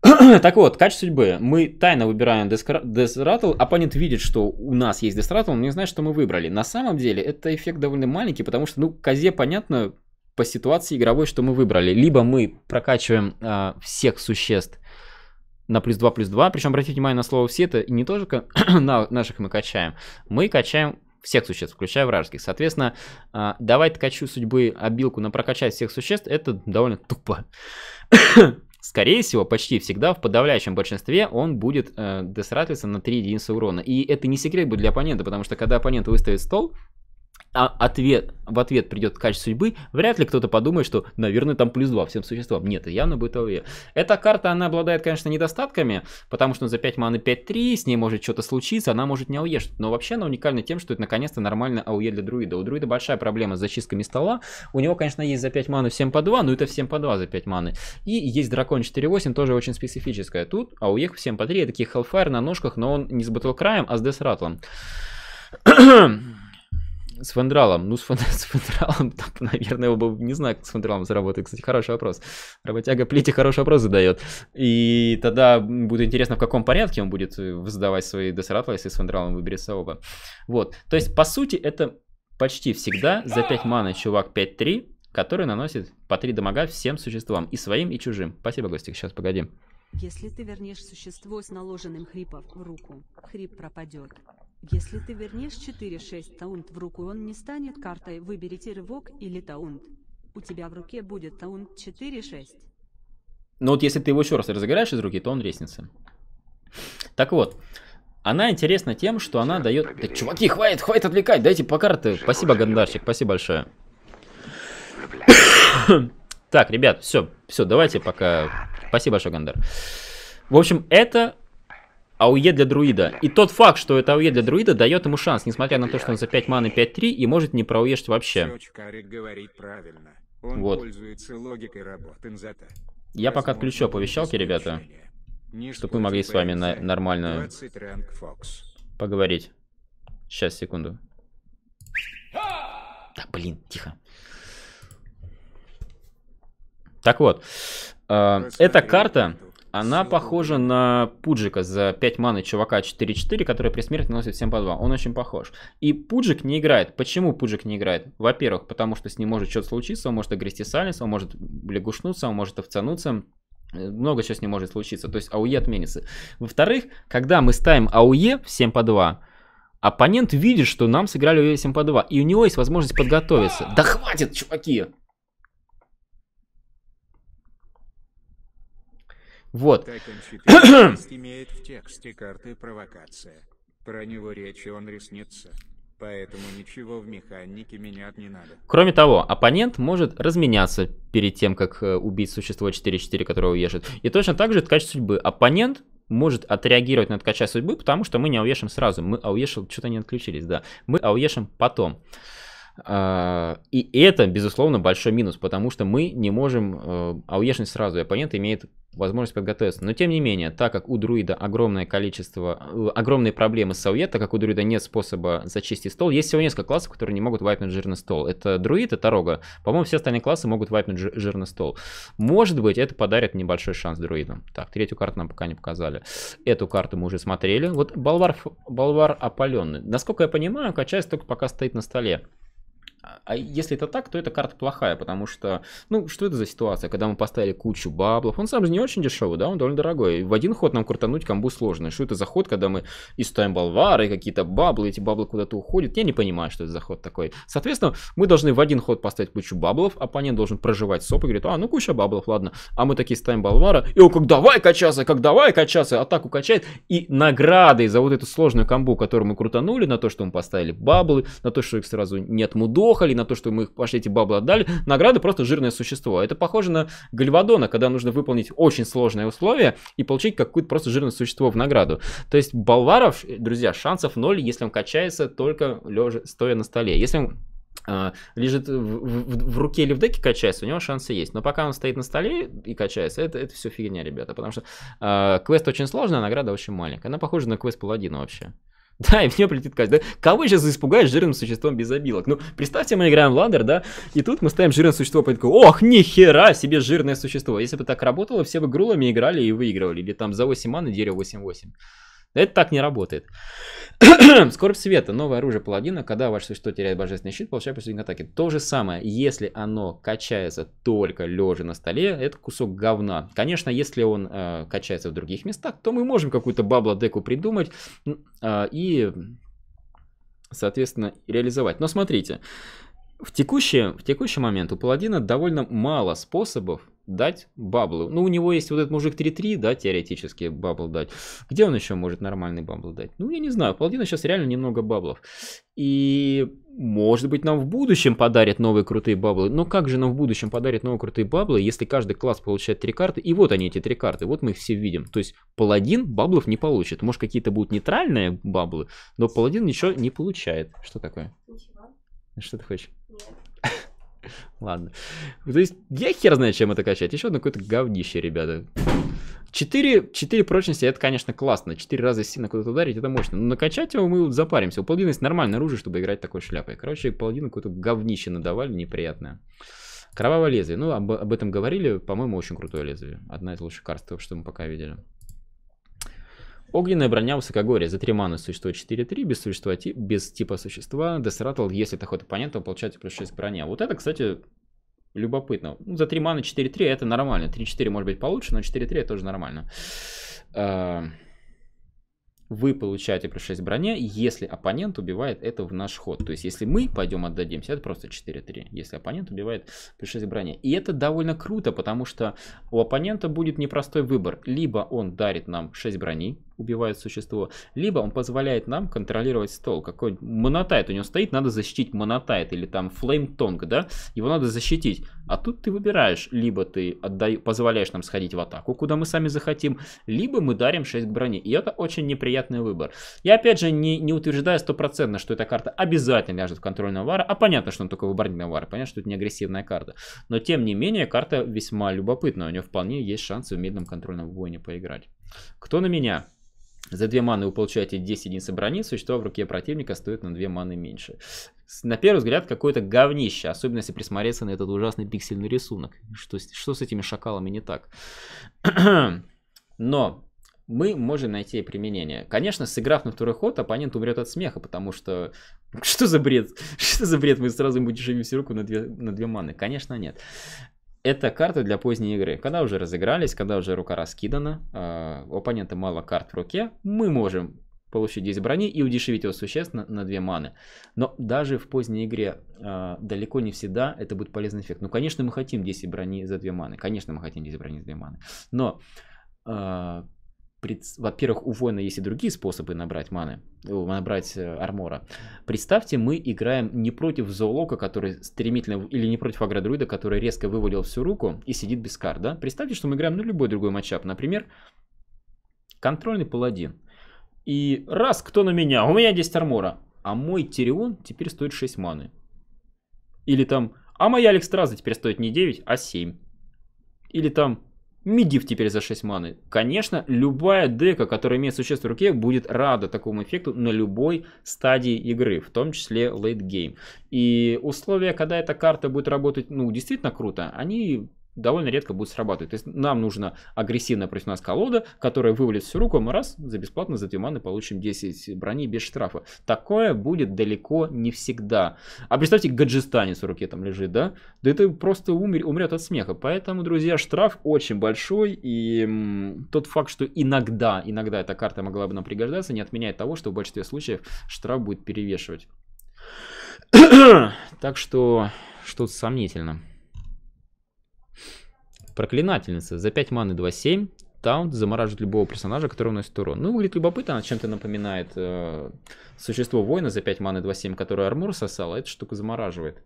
так вот, качество судьбы. Мы тайно выбираем Десратл, оппонент видит, что у нас есть Десратл, он не знает, что мы выбрали. На самом деле, это эффект довольно маленький, потому что, ну, козе понятно по ситуации игровой, что мы выбрали. Либо мы прокачиваем а, всех существ на плюс 2, плюс 2, причем обратите внимание на слово все, это не только на наших мы качаем, мы качаем всех существ, включая вражеских. Соответственно, а, давать ткачу судьбы обилку на прокачать всех существ, это довольно тупо. Скорее всего, почти всегда, в подавляющем большинстве, он будет э, десратиться на 3 единицы урона. И это не секрет будет для оппонента, потому что когда оппонент выставит стол, а ответ, в ответ придет качество судьбы, вряд ли кто-то подумает, что, наверное, там плюс 2 всем существам. Нет, явно будет АОЕ. Эта карта, она обладает, конечно, недостатками, потому что за 5 маны 5-3, с ней может что-то случиться, она может не АОЕ. Но вообще она уникальна тем, что это наконец-то нормально АОЕ для друида. У друида большая проблема с зачистками стола. У него, конечно, есть за 5 маны 7 по 2, но это всем по 2 за 5 маны. И есть дракон 4-8, тоже очень специфическая. Тут АОЕ всем по 3, такие Hellfire на ножках, но он не с батлкраем, а с Десратлом. С фендралом. Ну, с, фен... с фендралом, там, наверное, оба... не знаю, как с фендралом заработает. Кстати, хороший вопрос. Работяга Плити хороший вопрос задает. И тогда будет интересно, в каком порядке он будет э, задавать свои досратла, если с фендралом выберется оба. Вот. То есть, по сути, это почти всегда за 5 маны чувак 5-3, который наносит по 3 дамага всем существам. И своим, и чужим. Спасибо, Гостик. Сейчас погодим. Если ты вернешь существо с наложенным хрипом в руку, хрип пропадет. Если ты вернешь 4-6 таунт в руку он не станет картой «Выберите рывок» или таунт. У тебя в руке будет таунт 4-6. Ну вот если ты его еще раз разыграешь из руки, то он реснится. Так вот, она интересна тем, что она дает... Да, чуваки, хватит, хватит отвлекать, дайте по карты. Спасибо, Гандарчик, спасибо большое. так, ребят, все, все, давайте пока... Спасибо большое, Гандар. В общем, это АУЕ для друида. И тот факт, что это АУЕ для друида, дает ему шанс, несмотря на то, что он за 5 маны 5-3 и может не проуешить вообще. вот. Я пока отключу оповещалки, ребята, чтобы мы могли с вами на нормально поговорить. Сейчас, секунду. Да, блин, тихо. Так вот, э, эта карта она похожа на Пуджика за 5 маны чувака 4-4, который при смерти наносит 7 по 2. Он очень похож. И Пуджик не играет. Почему Пуджик не играет? Во-первых, потому что с ним может что-то случиться, он может огрести салис, он может лягушнуться, он может овцануться. Э, много чего с ним может случиться. То есть АУЕ отменится. Во-вторых, когда мы ставим АУЕ в 7 по 2, оппонент видит, что нам сыграли АУЕ 7 по 2. И у него есть возможность подготовиться. Да хватит, чуваки! Вот. имеет в тексте карты провокация. Про него речи он ресница. Поэтому ничего в механике менять не надо. Кроме того, оппонент может разменяться перед тем, как э, убить существо 4-4, которое уезжает. И точно так же ткач судьбы. Оппонент может отреагировать на ткача судьбы, потому что мы не ауешим сразу. Мы ауешим, что-то не отключились, да. Мы ауешим потом. А, и это, безусловно, большой минус, потому что мы не можем э, ауешнуть сразу, и оппонент имеет возможность подготовиться. Но тем не менее, так как у друида огромное количество, э, огромные проблемы с ауе, так как у друида нет способа зачистить стол, есть всего несколько классов, которые не могут вайпнуть жирный стол. Это друид и тарога. По-моему, все остальные классы могут вайпнуть жирный стол. Может быть, это подарит небольшой шанс друидам. Так, третью карту нам пока не показали. Эту карту мы уже смотрели. Вот Балвар Балвар опаленный. Насколько я понимаю, качаясь только пока стоит на столе. А если это так, то эта карта плохая, потому что, ну, что это за ситуация, когда мы поставили кучу баблов, он сам же не очень дешевый, да, он довольно дорогой, в один ход нам крутануть камбу сложно, что это за ход, когда мы и ставим болвары, какие-то баблы, эти баблы куда-то уходят, я не понимаю, что это за ход такой. Соответственно, мы должны в один ход поставить кучу баблов, оппонент должен проживать соп говорит, а, ну куча баблов, ладно, а мы такие ставим болвара, и он как давай качаться, как давай качаться, атаку качает, и наградой за вот эту сложную камбу, которую мы крутанули, на то, что мы поставили баблы, на то, что их сразу нет мудох, поохали, на то, что мы их пошли эти баблы отдали. Награда просто жирное существо. Это похоже на Гальвадона, когда нужно выполнить очень сложное условие и получить какое-то просто жирное существо в награду. То есть Балваров, друзья, шансов ноль, если он качается только лежа, стоя на столе. Если он а, лежит в, в, в руке или в деке качается, у него шансы есть. Но пока он стоит на столе и качается, это, это все фигня, ребята. Потому что э, квест очень сложный, а награда очень маленькая. Она похожа на квест паладина вообще. Да, и мне прилетит кость. Да? Кого сейчас испугаешь жирным существом без обилок? Ну, представьте, мы играем в ладер, да, и тут мы ставим жирное существо, по такой, ох, нихера себе жирное существо. Если бы так работало, все бы грулами играли и выигрывали. Или там за 8 маны дерево 8-8. Это так не работает. Скорбь света. Новое оружие паладина. Когда ваше существо теряет божественный щит, получает последние атаки. То же самое. Если оно качается только лежа на столе, это кусок говна. Конечно, если он э, качается в других местах, то мы можем какую-то бабло-деку придумать э, и, соответственно, реализовать. Но смотрите, в, текущий, в текущий момент у паладина довольно мало способов дать баблы. Ну, у него есть вот этот мужик 3-3, да, теоретически бабл дать. Где он еще может нормальный бабл дать? Ну, я не знаю, Паладина сейчас реально немного баблов. И может быть нам в будущем подарят новые крутые баблы. Но как же нам в будущем подарят новые крутые баблы, если каждый класс получает три карты? И вот они эти три карты, вот мы их все видим. То есть паладин баблов не получит. Может какие-то будут нейтральные баблы, но паладин ничего не получает. Что такое? Ничего. Что ты хочешь? Нет. Ладно. То есть, я хер знаю, чем это качать. Еще одно какое-то говнище, ребята. 4, 4 прочности, это, конечно, классно. 4 раза сильно куда-то ударить, это мощно. Но накачать его мы запаримся. У паладина есть нормальное оружие, чтобы играть такой шляпой. Короче, паладину какое-то говнище надавали неприятное. Кровавое лезвие. Ну, об, об этом говорили. По-моему, очень крутое лезвие. Одна из лучших карт, что мы пока видели. Огненная броня высокогорья. За 3 маны существо 4-3, без, существа, без типа существа. Десратл, если это ход оппонента, вы получаете плюс 6 броня. Вот это, кстати, любопытно. Ну, за 3 маны 4-3 это нормально. 3-4 может быть получше, но 4-3 это тоже нормально. А, вы получаете плюс 6 броня, если оппонент убивает это в наш ход. То есть, если мы пойдем отдадимся, это просто 4-3. Если оппонент убивает плюс 6 броня. И это довольно круто, потому что у оппонента будет непростой выбор. Либо он дарит нам 6 брони, убивает существо, либо он позволяет нам контролировать стол. Какой нибудь монотайт у него стоит, надо защитить монотайт или там флейм тонг, да, его надо защитить. А тут ты выбираешь, либо ты отдаю позволяешь нам сходить в атаку, куда мы сами захотим, либо мы дарим 6 к броне. И это очень неприятный выбор. Я опять же не, не утверждаю стопроцентно, что эта карта обязательно ляжет в контрольного вара, а понятно, что он только в оборонительного вара, понятно, что это не агрессивная карта. Но тем не менее, карта весьма любопытная, у нее вполне есть шансы в медном контрольном войне поиграть. Кто на меня? За 2 маны вы получаете 10 единиц брони, существо в руке противника стоит на 2 маны меньше. На первый взгляд какое-то говнище, особенно если присмотреться на этот ужасный пиксельный рисунок. Что, что с этими шакалами не так? Но мы можем найти применение. Конечно, сыграв на второй ход, оппонент умрет от смеха, потому что... Что за бред? Что за бред? Мы сразу ему дешевим всю руку на две, на две маны. Конечно, нет. Это карты для поздней игры. Когда уже разыгрались, когда уже рука раскидана, а, у оппонента мало карт в руке, мы можем получить 10 брони и удешевить его существенно на 2 маны. Но даже в поздней игре а, далеко не всегда это будет полезный эффект. Ну, конечно, мы хотим 10 брони за 2 маны. Конечно, мы хотим 10 брони за 2 маны. Но а, во-первых, у воина есть и другие способы набрать маны, э, набрать э, армора. Представьте, мы играем не против зоолока, который стремительно, или не против агродруида, который резко вывалил всю руку и сидит без карт, да? Представьте, что мы играем на любой другой матчап, например, контрольный паладин. И раз, кто на меня? У меня 10 армора. А мой Тирион теперь стоит 6 маны. Или там, а моя Алекстраза теперь стоит не 9, а 7. Или там, Медив теперь за 6 маны. Конечно, любая дека, которая имеет существ в руке, будет рада такому эффекту на любой стадии игры, в том числе лейтгейм. И условия, когда эта карта будет работать, ну, действительно круто, они довольно редко будет срабатывать. То есть нам нужна агрессивная против нас колода, которая вывалит всю руку, мы раз, за бесплатно, за две маны получим 10 брони без штрафа. Такое будет далеко не всегда. А представьте, гаджистанец в руке там лежит, да? Да это просто умер, умрет от смеха. Поэтому, друзья, штраф очень большой, и тот факт, что иногда, иногда эта карта могла бы нам пригождаться, не отменяет того, что в большинстве случаев штраф будет перевешивать. так что что-то сомнительно. Проклинательница. За 5 маны 2-7. Таунт замораживает любого персонажа, который вносит урон. Ну, выглядит любопытно, она чем-то напоминает э, существо воина за 5 маны 2-7, которое армор сосало, эта штука замораживает.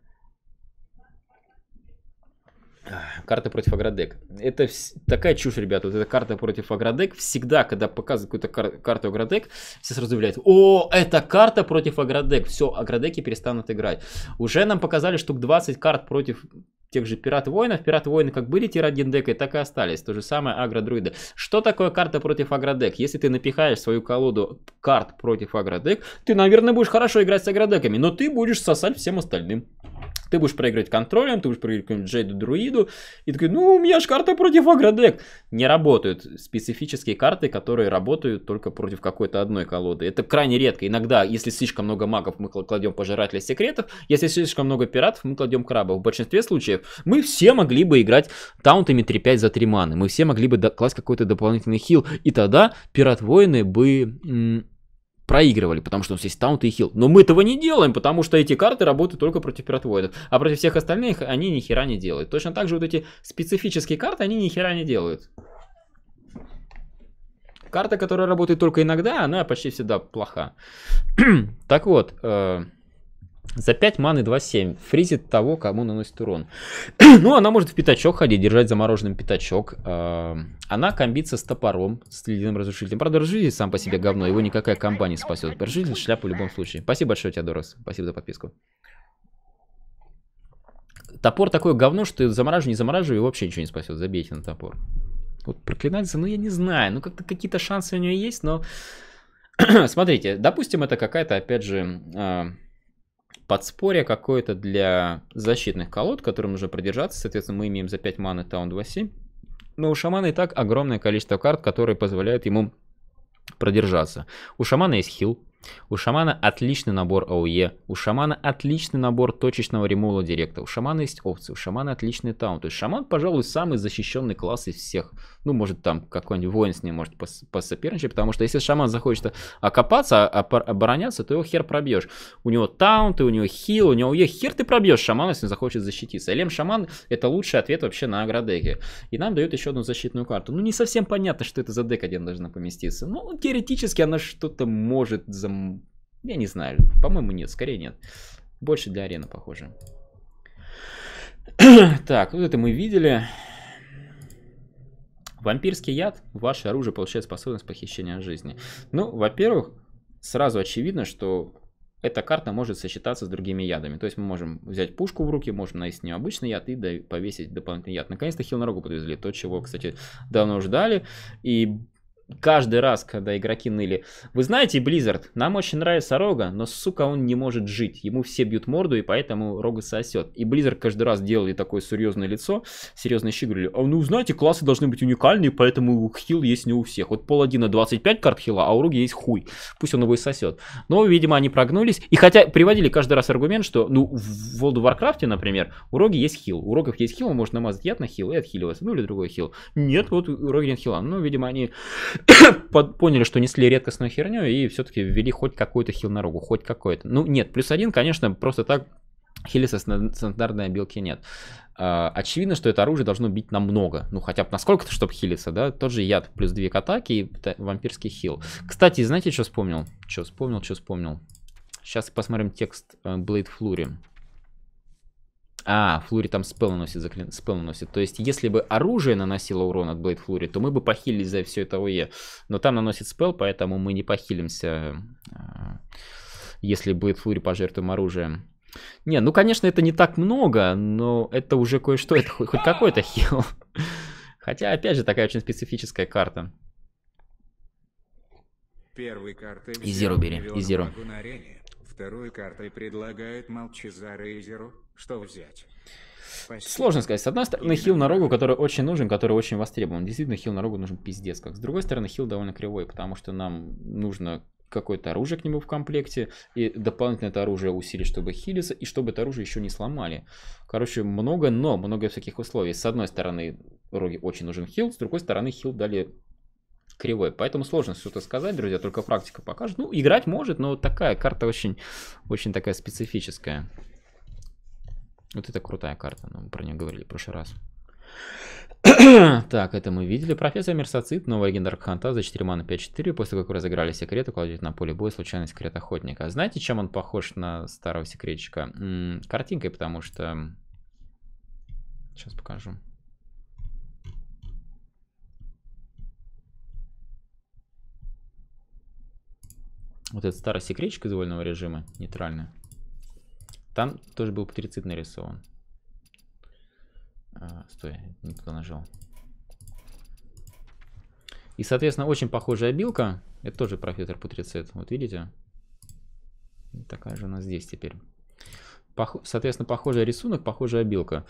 Карта против аградек. Это вс... такая чушь, ребята. Вот эта карта против аградек. Всегда, когда показывают какую-то кар... карту аградек, все сразу удивляются. О, это карта против аградек. Все, аградеки перестанут играть. Уже нам показали штук 20 карт против тех же пират воинов. Пират воины как были тир-1 декой, так и остались. То же самое агро друиды Что такое карта против агродек? Если ты напихаешь свою колоду карт против агродек, ты, наверное, будешь хорошо играть с агродеками, но ты будешь сосать всем остальным ты будешь проигрывать контролем, ты будешь проигрывать какому-нибудь Джейду Друиду, и такой, ну, у меня же карта против агродек. Не работают специфические карты, которые работают только против какой-то одной колоды. Это крайне редко. Иногда, если слишком много магов, мы кладем пожирателя секретов, если слишком много пиратов, мы кладем крабов. В большинстве случаев мы все могли бы играть таунтами 3-5 за 3 маны, мы все могли бы класть какой-то дополнительный хил, и тогда пират-воины бы проигрывали, потому что у нас есть таунт и хил. Но мы этого не делаем, потому что эти карты работают только против пиратвоидов, а против всех остальных они ни хера не делают. Точно так же вот эти специфические карты, они ни хера не делают. Карта, которая работает только иногда, она почти всегда плоха. так вот, э за 5 маны 2-7. Фризит того, кому наносит урон. ну, она может в пятачок ходить, держать замороженным пятачок. Эм, она комбится с топором, с ледяным разрушителем. Правда, разрушитель сам по себе говно, его никакая компания не спасет. Разрушитель шляпу в любом случае. Спасибо большое, Теодорос. Спасибо за подписку. Топор такое говно, что ты замораживай, не замораживай, его вообще ничего не спасет. Забейте на топор. Вот проклинается ну я не знаю. Ну, как-то какие-то шансы у нее есть, но... Смотрите, допустим, это какая-то, опять же эм, подспорье какое-то для защитных колод, которым нужно продержаться. Соответственно, мы имеем за 5 маны таун 2-7. Но у шамана и так огромное количество карт, которые позволяют ему продержаться. У шамана есть хил, у шамана отличный набор АУЕ, у шамана отличный набор точечного ремоула директа, у шамана есть опции, у шамана отличный таун. То есть шаман, пожалуй, самый защищенный класс из всех. Ну, может, там какой-нибудь воин с ним может пос посоперничать, потому что если шаман захочет окопаться, а-, обороняться, то его хер пробьешь. У него таун, ты у него хил, у него АОЕ, хер ты пробьешь Шаман если он захочет защититься. Элем шаман это лучший ответ вообще на агродеке. И нам дают еще одну защитную карту. Ну, не совсем понятно, что это за дек один должна поместиться. Ну, теоретически она что-то может замолчать этом, я не знаю, по-моему нет, скорее нет. Больше для арены похоже. так, вот это мы видели. Вампирский яд, ваше оружие получает способность похищения жизни. Ну, во-первых, сразу очевидно, что эта карта может сочетаться с другими ядами. То есть мы можем взять пушку в руки, можем наесть необычный яд и повесить дополнительный яд. Наконец-то на рогу подвезли, то, чего, кстати, давно ждали. И каждый раз, когда игроки ныли. Вы знаете, Blizzard, нам очень нравится Рога, но, сука, он не может жить. Ему все бьют морду, и поэтому Рога сосет. И Blizzard каждый раз делали такое серьезное лицо, серьезные щи говорили, а, ну, знаете, классы должны быть уникальные, поэтому хил есть не у всех. Вот паладина 25 карт хила, а у Роги есть хуй. Пусть он его и сосет. Но, видимо, они прогнулись. И хотя приводили каждый раз аргумент, что, ну, в World of Warcraft, например, у Роги есть хил. У Рогов есть хил, он может намазать яд на хил и отхиливаться. Ну, или другой хил. Нет, вот у Роги нет хила. Ну, видимо, они поняли, что несли редкостную херню и все-таки ввели хоть какой-то хил на руку, хоть какой-то. Ну нет, плюс один, конечно, просто так хили со стандартной белки нет. А, очевидно, что это оружие должно бить намного. Ну, хотя бы насколько-то, чтобы хилиться, да? Тот же яд плюс 2 к атаке и вампирский хил. Кстати, знаете, что вспомнил? Что вспомнил, что вспомнил? Сейчас посмотрим текст э, Blade Flurry. А, Флури там спел наносит, заклин... спел наносит. То есть, если бы оружие наносило урон от Блейд Флури, то мы бы похилили за все это ОЕ. Но там наносит спел, поэтому мы не похилимся, а, если Блейд Флури пожертвуем оружием. Не, ну, конечно, это не так много, но это уже кое-что, это хоть, хоть какой-то хил. Хотя, опять же, такая очень специфическая карта. Первой карты Изеру бери, Изеру. На второй картой предлагает Молчезаре Эзеру, что взять? Спасибо. Сложно сказать. С одной стороны, хил на рогу, который очень нужен, который очень востребован. Действительно, хил на рогу нужен пиздец как. С другой стороны, хил довольно кривой, потому что нам нужно какое-то оружие к нему в комплекте, и дополнительно это оружие усилить, чтобы хилиться, и чтобы это оружие еще не сломали. Короче, много но, много всяких условий. С одной стороны, Роги очень нужен хил, с другой стороны, хил дали кривой. Поэтому сложно что-то сказать, друзья, только практика покажет. Ну, играть может, но такая карта очень, очень такая специфическая. Вот это крутая карта, ну, мы про нее говорили в прошлый раз. так, это мы видели. Профессор Мерсоцит, новый легендарка Ханта за 4 мана 5-4. После как разыграли секрет, укладывает на поле боя случайный секрет охотника. А знаете, чем он похож на старого секретчика? М -м, картинкой, потому что... Сейчас покажу. вот эта старая секретчик из вольного режима, нейтральная, там тоже был патрицид нарисован. А, стой, не туда нажал. И, соответственно, очень похожая обилка. Это тоже профитер путрицид. Вот видите? Такая же у нас здесь теперь. Пох... Соответственно, похожий рисунок, похожая обилка.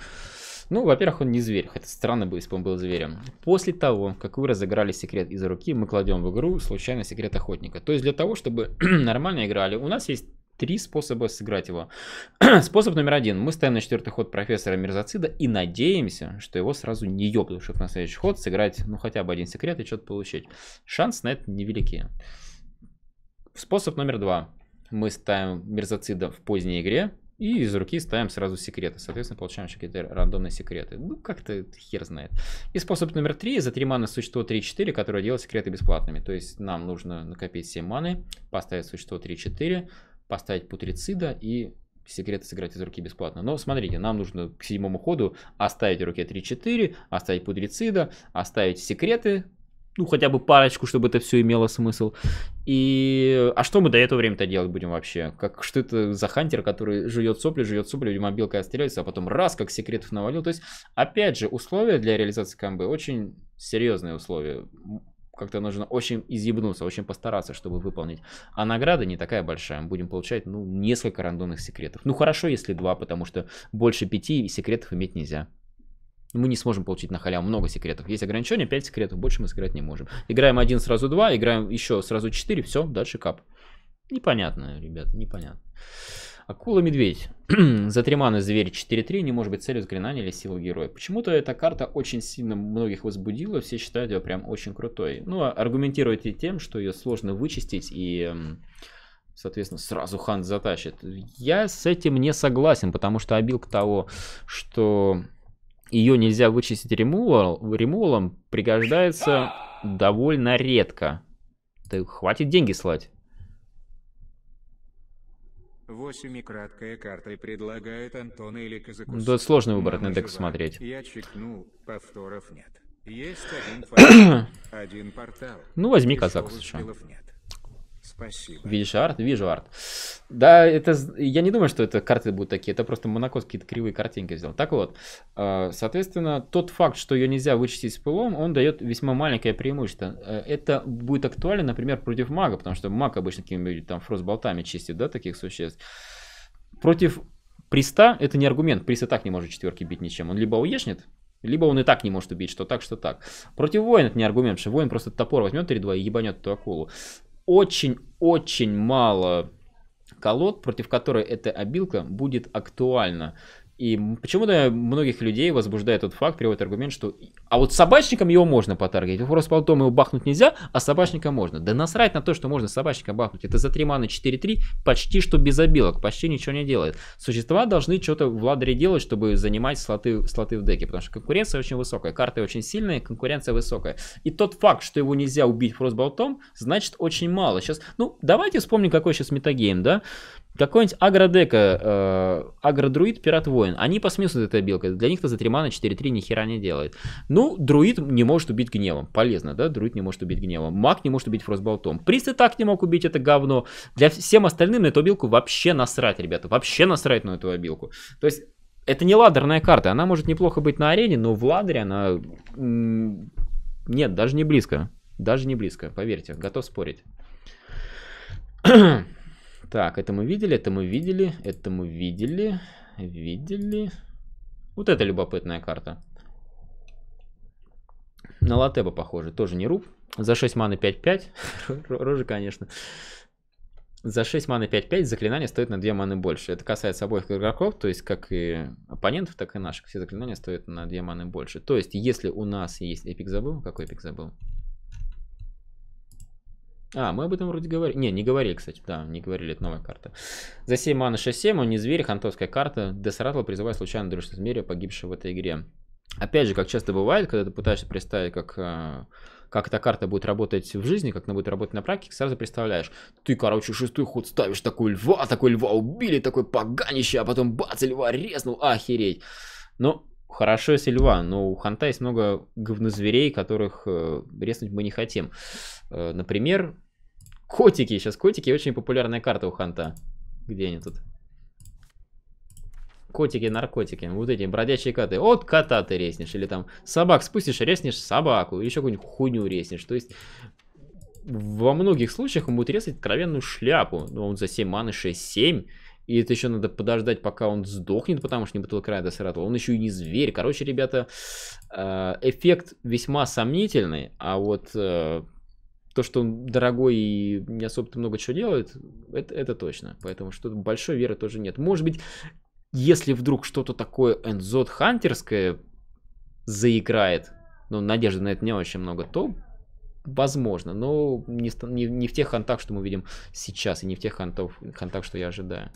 Ну, во-первых, он не зверь, хотя странно бы, если бы он был зверем. После того, как вы разыграли секрет из руки, мы кладем в игру случайно секрет охотника. То есть для того, чтобы нормально играли, у нас есть три способа сыграть его. Способ номер один. Мы ставим на четвертый ход профессора Мерзоцида и надеемся, что его сразу не ёбнут, чтобы на следующий ход сыграть ну хотя бы один секрет и что-то получить. Шанс на это невелики. Способ номер два. Мы ставим Мерзоцида в поздней игре, и из руки ставим сразу секреты. Соответственно, получаем еще какие-то рандомные секреты. Ну, как-то хер знает. И способ номер три. За три маны существо 3-4, которое делает секреты бесплатными. То есть нам нужно накопить 7 маны, поставить существо 3-4, поставить путрицида и секреты сыграть из руки бесплатно. Но смотрите, нам нужно к седьмому ходу оставить в руке 3-4, оставить пудрицида, оставить секреты ну, хотя бы парочку, чтобы это все имело смысл. И... А что мы до этого времени-то делать будем вообще? Как что это за хантер, который жует сопли, жует сопли, люди мобилкой отстреливается, а потом раз, как секретов навалил. То есть, опять же, условия для реализации камбы очень серьезные условия. Как-то нужно очень изъебнуться, очень постараться, чтобы выполнить. А награда не такая большая. Мы будем получать, ну, несколько рандомных секретов. Ну, хорошо, если два, потому что больше пяти секретов иметь нельзя мы не сможем получить на халяву много секретов. Есть ограничение, 5 секретов, больше мы сыграть не можем. Играем один, сразу два, играем еще сразу 4, все, дальше кап. Непонятно, ребят, непонятно. Акула-медведь. За три маны зверь 4-3 не может быть целью заклинания или силы героя. Почему-то эта карта очень сильно многих возбудила, все считают ее прям очень крутой. Ну, а аргументируйте тем, что ее сложно вычистить и, эм, соответственно, сразу хан затащит. Я с этим не согласен, потому что обил к того, что ее нельзя вычистить ремувал, ремувалом, пригождается довольно редко. Ты хватит деньги слать. 8 краткая карта предлагает Антона или Казаку. Да сложный выбор на дек смотреть. Я чекнул, повторов нет. Есть один, файл, один портал. Ну возьми Казакус. Нет. Спасибо. Видишь арт? Вижу арт. Да, это я не думаю, что это карты будут такие. Это просто Монако какие-то кривые картинки сделал. Так вот, э, соответственно, тот факт, что ее нельзя вычистить с пылом, он дает весьма маленькое преимущество. Э, это будет актуально, например, против мага, потому что маг обычно какими-нибудь там фростболтами чистит, да, таких существ. Против приста это не аргумент. Приста так не может четверки бить ничем. Он либо уешнет, либо он и так не может убить, что так, что так. Против воина это не аргумент, что воин просто топор возьмет 3-2 и ебанет эту акулу очень-очень мало колод, против которой эта обилка будет актуальна. И почему-то многих людей возбуждает тот факт, приводит аргумент, что а вот собачником его можно потаргетить, Росполтом его бахнуть нельзя, а собачника можно. Да насрать на то, что можно собачника бахнуть. Это за 3 мана 4-3 почти что без обилок, почти ничего не делает. Существа должны что-то в ладере делать, чтобы занимать слоты, слоты в деке, потому что конкуренция очень высокая, карты очень сильные, конкуренция высокая. И тот факт, что его нельзя убить фростболтом, значит очень мало. Сейчас, ну, давайте вспомним, какой сейчас метагейм, да? Какой-нибудь агродека, э, агродруид, пират воин нормально. Они посмеются этой обилкой. Для них-то за 3 мана 4-3 ни не делает. Ну, друид не может убить гневом. Полезно, да? Друид не может убить гневом. Маг не может убить фростболтом. Приз и так не мог убить это говно. Для всем остальным на эту обилку вообще насрать, ребята. Вообще насрать на эту обилку. То есть, это не ладерная карта. Она может неплохо быть на арене, но в ладере она... Нет, даже не близко. Даже не близко, поверьте. Готов спорить. Так, это мы видели, это мы видели, это мы видели видели. Вот это любопытная карта. На Латеба похоже, тоже не руб. За 6 маны 5-5. Рожа, конечно. За 6 маны 5-5 заклинание стоит на 2 маны больше. Это касается обоих игроков, то есть как и оппонентов, так и наших. Все заклинания стоят на 2 маны больше. То есть если у нас есть эпик забыл, какой эпик забыл? А, мы об этом вроде говорили. Не, не говорили, кстати, да, не говорили, это новая карта. За 7 маны 6-7, он не зверь, хантовская карта. Десаратла призывает случайно дружество змея, погибшего в этой игре. Опять же, как часто бывает, когда ты пытаешься представить, как, э, как эта карта будет работать в жизни, как она будет работать на практике, сразу представляешь. Ты, короче, шестой ход ставишь такой льва, такой льва убили, такой поганище, а потом бац, льва резнул, охереть. Но ну, хорошо, если льва, но у ханта есть много говнозверей, которых э, резнуть мы не хотим. Э, например, Котики. Сейчас котики очень популярная карта у Ханта. Где они тут? Котики, наркотики. Вот эти бродячие коты. От кота ты резнешь. Или там собак спустишь, резнешь собаку. Или еще какую-нибудь хуйню резнешь. То есть во многих случаях он будет резать откровенную шляпу. Но ну, он за 7 маны 6-7. И это еще надо подождать, пока он сдохнет, потому что не Батлкрай Досерату. Он еще и не зверь. Короче, ребята, э, эффект весьма сомнительный. А вот э, то, что он дорогой и не особо-то много чего делает, это, это точно. Поэтому что-то большой веры тоже нет. Может быть, если вдруг что-то такое Энзот Хантерское заиграет, но ну, надежды на это не очень много, то возможно, но не, не, не в тех хантах, что мы видим сейчас, и не в тех хантов, хантах, что я ожидаю.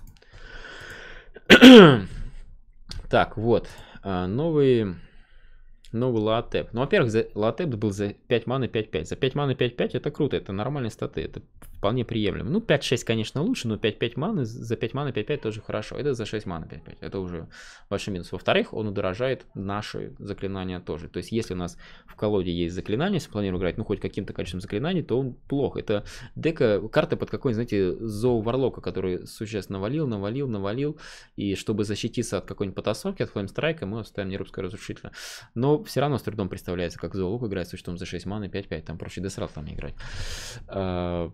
так, вот. А, новые новый латеп. Ну, во-первых, за... латеп был за 5 маны 5-5. За 5 маны 5-5 это круто, это нормальные статы. Это вполне приемлемо. Ну, 5-6, конечно, лучше, но 5-5 маны, за 5 маны 5-5 тоже хорошо. Это за 6 маны 5-5, это уже большой минус. Во-вторых, он удорожает наши заклинания тоже. То есть, если у нас в колоде есть заклинание, если планируем играть, ну, хоть каким-то качеством заклинаний, то он плохо. Это дека, карта под какой знаете, зоу Варлока, который существенно валил, навалил, навалил, и чтобы защититься от какой-нибудь потасовки, от флеймстрайка, мы оставим нерубское разрушителя. Но все равно с трудом представляется, как зоолук играть с учетом за 6 маны 5-5, там проще десрал там играть. А,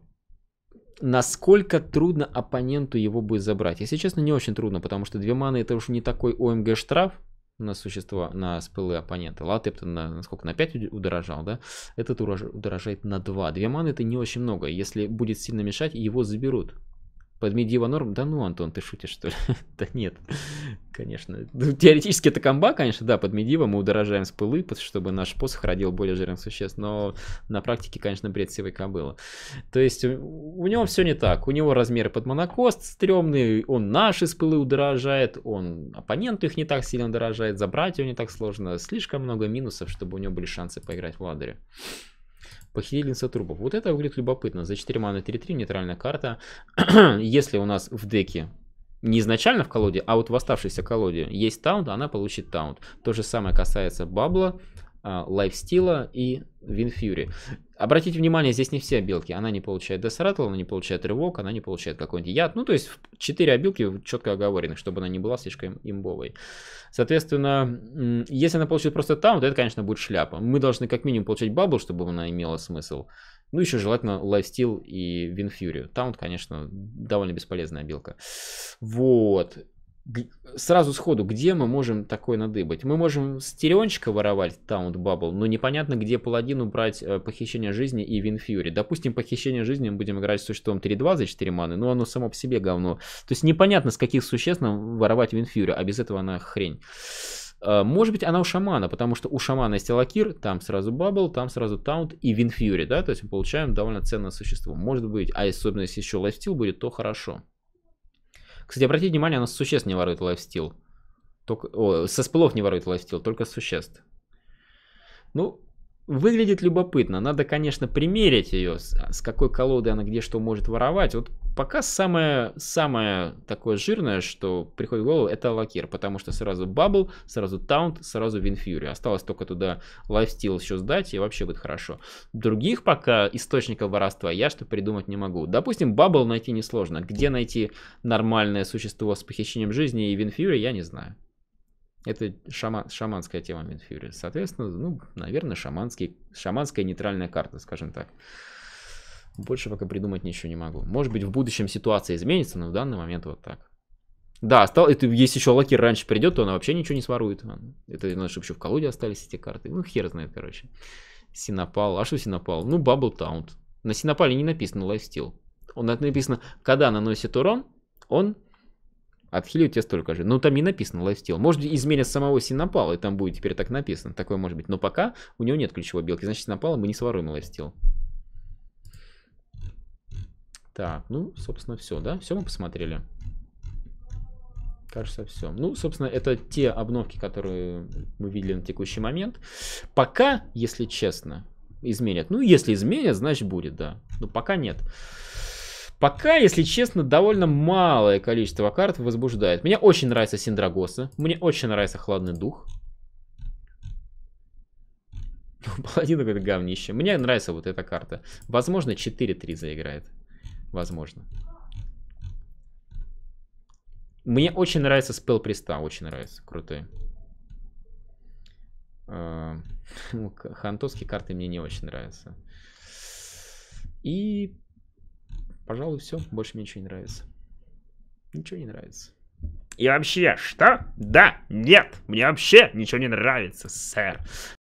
насколько трудно оппоненту его будет забрать. Если честно, не очень трудно, потому что две маны это уж не такой ОМГ эм штраф на существа, на спылы оппонента. Латеп-то на, на сколько, на 5 удорожал, да? Этот удорожает на 2. Две маны это не очень много. Если будет сильно мешать, его заберут. Под Medieval норм, Да ну, Антон, ты шутишь, что ли? да нет, конечно. Ну, теоретически это комба, конечно, да, под Medieval мы удорожаем с пылы, чтобы наш посох родил более жирных существ, но на практике, конечно, бред сивой кобыла. То есть у, у него все не так. У него размеры под монокост стрёмные, он наши с пылы удорожает, он оппоненту их не так сильно удорожает, забрать его не так сложно. Слишком много минусов, чтобы у него были шансы поиграть в ладере. Похитительница трупов. Вот это выглядит любопытно. За 4 маны 3-3, нейтральная карта. Если у нас в деке не изначально в колоде, а вот в оставшейся колоде есть таунт, она получит таунт. То же самое касается бабла, а, лайфстила и Винфьюри. Обратите внимание, здесь не все обилки. Она не получает Десератл, она не получает рывок, она не получает какой-нибудь яд. Ну, то есть 4 обилки четко оговорены, чтобы она не была слишком имбовой. Соответственно, если она получит просто там, то это, конечно, будет шляпа. Мы должны как минимум получать бабл, чтобы она имела смысл. Ну, еще желательно лайфстил и Винфьюри. Там, вот, конечно, довольно бесполезная обилка. Вот сразу сходу, где мы можем такое надыбать? Мы можем с стереончика воровать, Таунт Бабл, но непонятно, где Паладину брать э, похищение жизни и Винфьюри. Допустим, похищение жизни мы будем играть с существом 3-2 за 4 маны, но оно само по себе говно. То есть непонятно, с каких существ нам воровать Винфьюри, а без этого она хрень. Э, может быть, она у шамана, потому что у шамана есть Алакир, там сразу Бабл, там сразу Таунт и Винфьюри, да, то есть мы получаем довольно ценное существо. Может быть, а особенно если еще лайфстил будет, то хорошо. Кстати, обратите внимание, она существ не ворует лайфстил. Только... О, со спылов не ворует лайфстил, только с существ. Ну, Выглядит любопытно. Надо, конечно, примерить ее, а, с какой колоды она где что может воровать. Вот пока самое, самое такое жирное, что приходит в голову, это лакир, потому что сразу бабл, сразу таунт, сразу винфьюри. Осталось только туда лайфстил еще сдать, и вообще будет хорошо. Других пока источников воровства я что придумать не могу. Допустим, бабл найти несложно. Где найти нормальное существо с похищением жизни и винфьюри, я не знаю. Это шаман шаманская тема Минфьюри. Соответственно, ну, наверное, шаманский, шаманская нейтральная карта, скажем так. Больше пока придумать ничего не могу. Может быть, в будущем ситуация изменится, но в данный момент вот так. Да, стал, это, если еще лакир раньше придет, то она вообще ничего не сворует. Это, надо, ну, чтобы еще в колоде остались эти карты. Ну, хер знает, короче. Синопал. А что Синопал? Ну, Бабл Таунт. На Синопале не написано лайфстил. Он написано, когда наносит урон, он Отхилил тебя столько же. Но ну, там не написано лайфстил. Может, изменят самого Синапала и там будет теперь так написано. Такое может быть. Но пока у него нет ключевой белки. Значит, Синапала мы не своруем лайфстил. Так, ну, собственно, все, да? Все мы посмотрели. Кажется, все. Ну, собственно, это те обновки, которые мы видели на текущий момент. Пока, если честно, изменят. Ну, если изменят, значит будет, да. Но пока нет. Пока, если честно, довольно малое количество карт возбуждает. Мне очень нравится Синдрагоса. Мне очень нравится Хладный Дух. Ну, Паладин какое-то говнище. Мне нравится вот эта карта. Возможно, 4-3 заиграет. Возможно. Мне очень нравится спел приста, очень нравится. Крутой. А, ну, хантовские карты мне не очень нравятся. И Пожалуй, все. Больше мне ничего не нравится. Ничего не нравится. И вообще, что? Да, нет, мне вообще ничего не нравится, сэр.